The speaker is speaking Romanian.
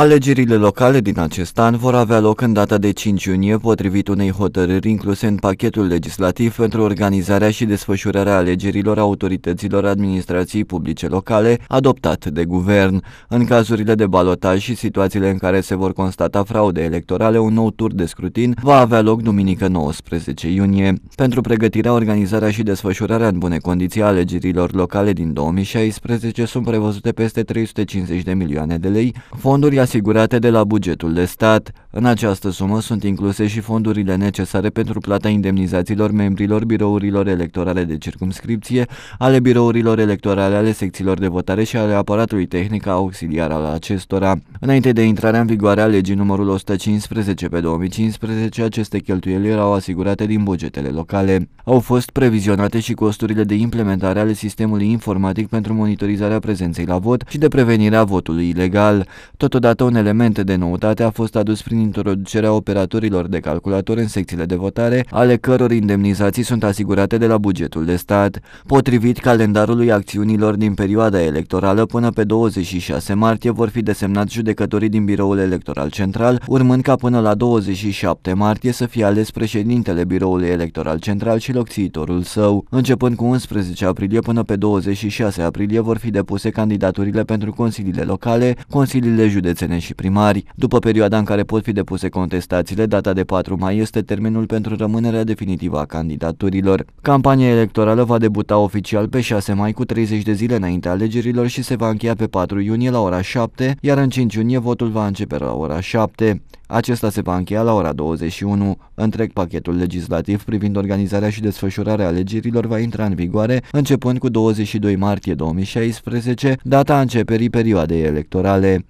Alegerile locale din acest an vor avea loc în data de 5 iunie, potrivit unei hotărâri incluse în pachetul legislativ pentru organizarea și desfășurarea alegerilor autorităților administrației publice locale adoptat de guvern. În cazurile de balotaj și situațiile în care se vor constata fraude electorale, un nou tur de scrutin va avea loc duminică 19 iunie. Pentru pregătirea, organizarea și desfășurarea în bune condiții alegerilor locale din 2016 sunt prevăzute peste 350 de milioane de lei, fonduri asigurate de la bugetul de stat în această sumă sunt incluse și fondurile necesare pentru plata indemnizațiilor membrilor birourilor electorale de circumscripție, ale birourilor electorale ale secțiilor de votare și ale aparatului tehnic auxiliar al acestora. Înainte de intrarea în vigoare a legii numărul 115 pe 2015, aceste cheltuieli erau asigurate din bugetele locale. Au fost previzionate și costurile de implementare ale sistemului informatic pentru monitorizarea prezenței la vot și de prevenirea votului ilegal. Totodată, un element de noutate a fost adus prin introducerea operatorilor de calculator în secțiile de votare, ale căror indemnizații sunt asigurate de la bugetul de stat. Potrivit calendarului acțiunilor din perioada electorală până pe 26 martie vor fi desemnați judecătorii din Biroul Electoral Central, urmând ca până la 27 martie să fie ales președintele Biroului Electoral Central și locțiitorul său. Începând cu 11 aprilie până pe 26 aprilie vor fi depuse candidaturile pentru consiliile locale, consiliile județene și primari. După perioada în care pot fi fi depuse contestațiile, data de 4 mai este termenul pentru rămânerea definitivă a candidaturilor. Campania electorală va debuta oficial pe 6 mai cu 30 de zile înaintea alegerilor și se va încheia pe 4 iunie la ora 7, iar în 5 iunie votul va începe la ora 7. Acesta se va încheia la ora 21. Întreg pachetul legislativ privind organizarea și desfășurarea alegerilor va intra în vigoare începând cu 22 martie 2016, data începerii perioadei electorale.